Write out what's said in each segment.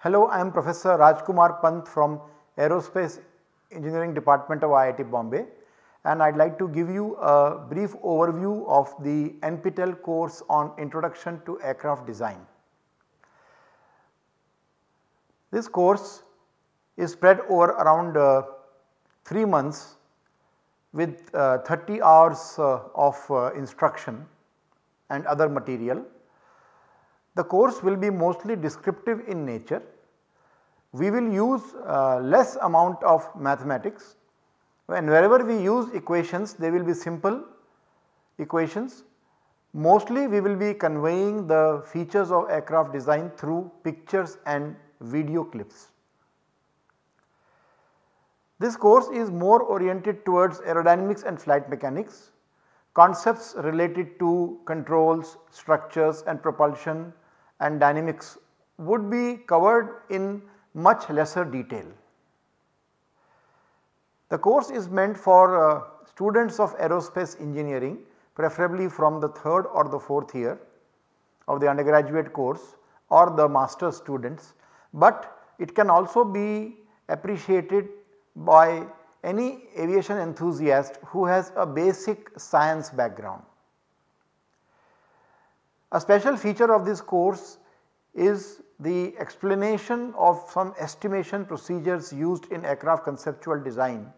Hello, I am Professor Rajkumar Pant from Aerospace Engineering Department of IIT Bombay and I would like to give you a brief overview of the NPTEL course on Introduction to Aircraft Design. This course is spread over around uh, 3 months with uh, 30 hours uh, of uh, instruction and other material. The course will be mostly descriptive in nature. We will use uh, less amount of mathematics and wherever we use equations they will be simple equations. Mostly we will be conveying the features of aircraft design through pictures and video clips. This course is more oriented towards aerodynamics and flight mechanics, concepts related to controls, structures and propulsion and dynamics would be covered in much lesser detail. The course is meant for uh, students of aerospace engineering preferably from the 3rd or the 4th year of the undergraduate course or the master's students but it can also be appreciated by any aviation enthusiast who has a basic science background. A special feature of this course is the explanation of some estimation procedures used in aircraft conceptual design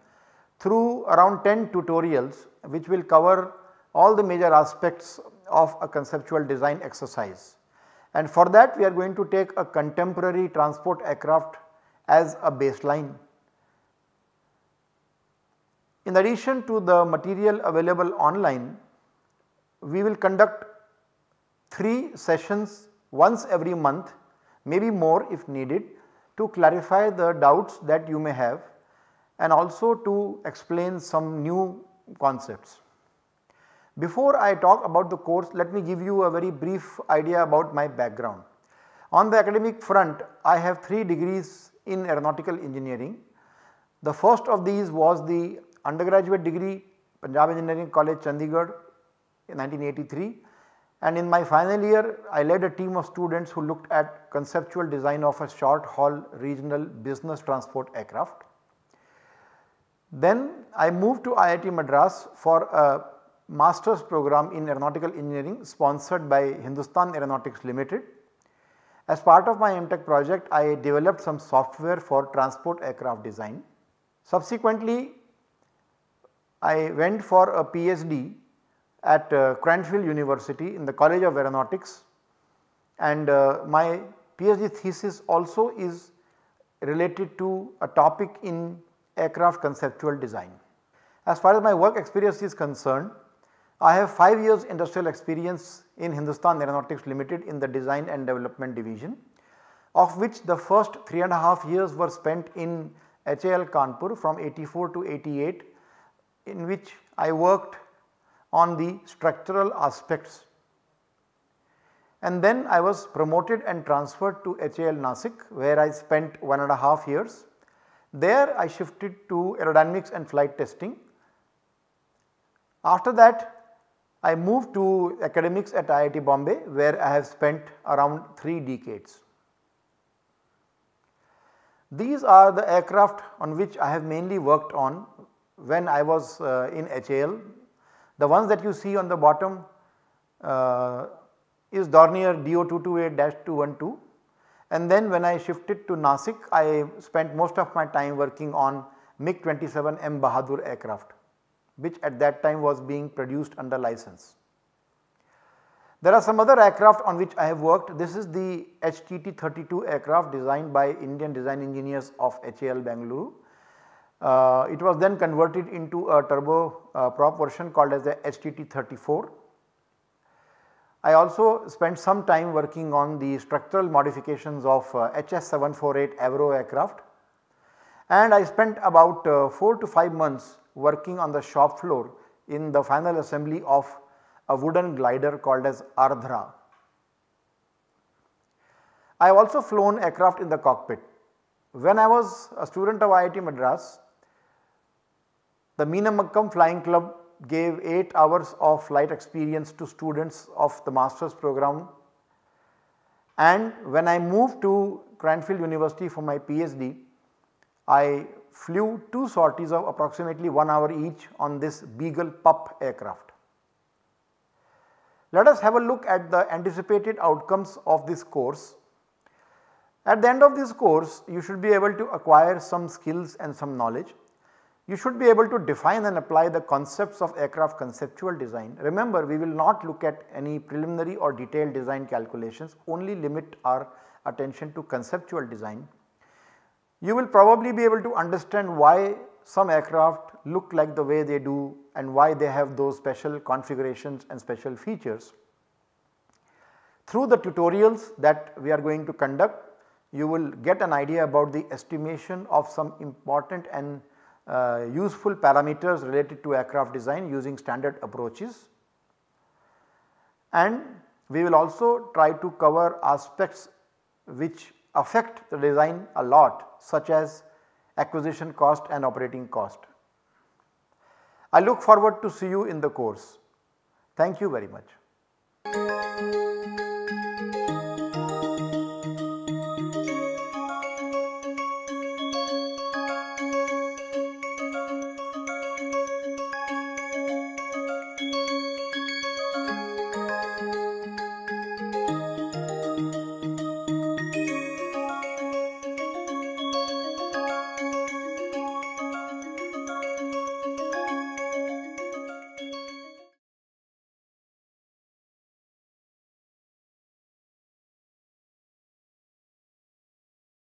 through around 10 tutorials which will cover all the major aspects of a conceptual design exercise. And for that we are going to take a contemporary transport aircraft as a baseline. In addition to the material available online, we will conduct 3 sessions once every month maybe more if needed to clarify the doubts that you may have and also to explain some new concepts. Before I talk about the course, let me give you a very brief idea about my background. On the academic front, I have 3 degrees in aeronautical engineering. The first of these was the undergraduate degree Punjab Engineering College Chandigarh in 1983 and in my final year I led a team of students who looked at conceptual design of a short haul regional business transport aircraft. Then I moved to IIT Madras for a master's program in aeronautical engineering sponsored by Hindustan Aeronautics Limited. As part of my MTech project, I developed some software for transport aircraft design. Subsequently, I went for a PhD at uh, Cranfield University in the College of Aeronautics and uh, my PhD thesis also is related to a topic in aircraft conceptual design. As far as my work experience is concerned, I have 5 years industrial experience in Hindustan Aeronautics Limited in the design and development division of which the first 3 and a half years were spent in HAL Kanpur from 84 to 88 in which I worked on the structural aspects and then I was promoted and transferred to HAL Nasik where I spent one and a half years. There I shifted to aerodynamics and flight testing. After that I moved to academics at IIT Bombay where I have spent around 3 decades. These are the aircraft on which I have mainly worked on when I was uh, in HAL. The ones that you see on the bottom uh, is Dornier DO228-212 and then when I shifted to Nasik I spent most of my time working on MiG-27M Bahadur aircraft which at that time was being produced under license. There are some other aircraft on which I have worked. This is the HTT 32 aircraft designed by Indian design engineers of HAL Bangalore. Uh, it was then converted into a turbo uh, prop version called as the HTT 34. I also spent some time working on the structural modifications of uh, HS 748 Avro aircraft and I spent about uh, 4 to 5 months working on the shop floor in the final assembly of a wooden glider called as Ardhra. I have also flown aircraft in the cockpit. When I was a student of IIT Madras, the Meenamakkam Flying Club gave 8 hours of flight experience to students of the master's program and when I moved to Cranfield University for my PhD, I flew two sorties of approximately 1 hour each on this Beagle pup aircraft. Let us have a look at the anticipated outcomes of this course. At the end of this course you should be able to acquire some skills and some knowledge. You should be able to define and apply the concepts of aircraft conceptual design. Remember we will not look at any preliminary or detailed design calculations only limit our attention to conceptual design you will probably be able to understand why some aircraft look like the way they do and why they have those special configurations and special features. Through the tutorials that we are going to conduct, you will get an idea about the estimation of some important and uh, useful parameters related to aircraft design using standard approaches. And we will also try to cover aspects which affect the design a lot such as acquisition cost and operating cost. I look forward to see you in the course. Thank you very much.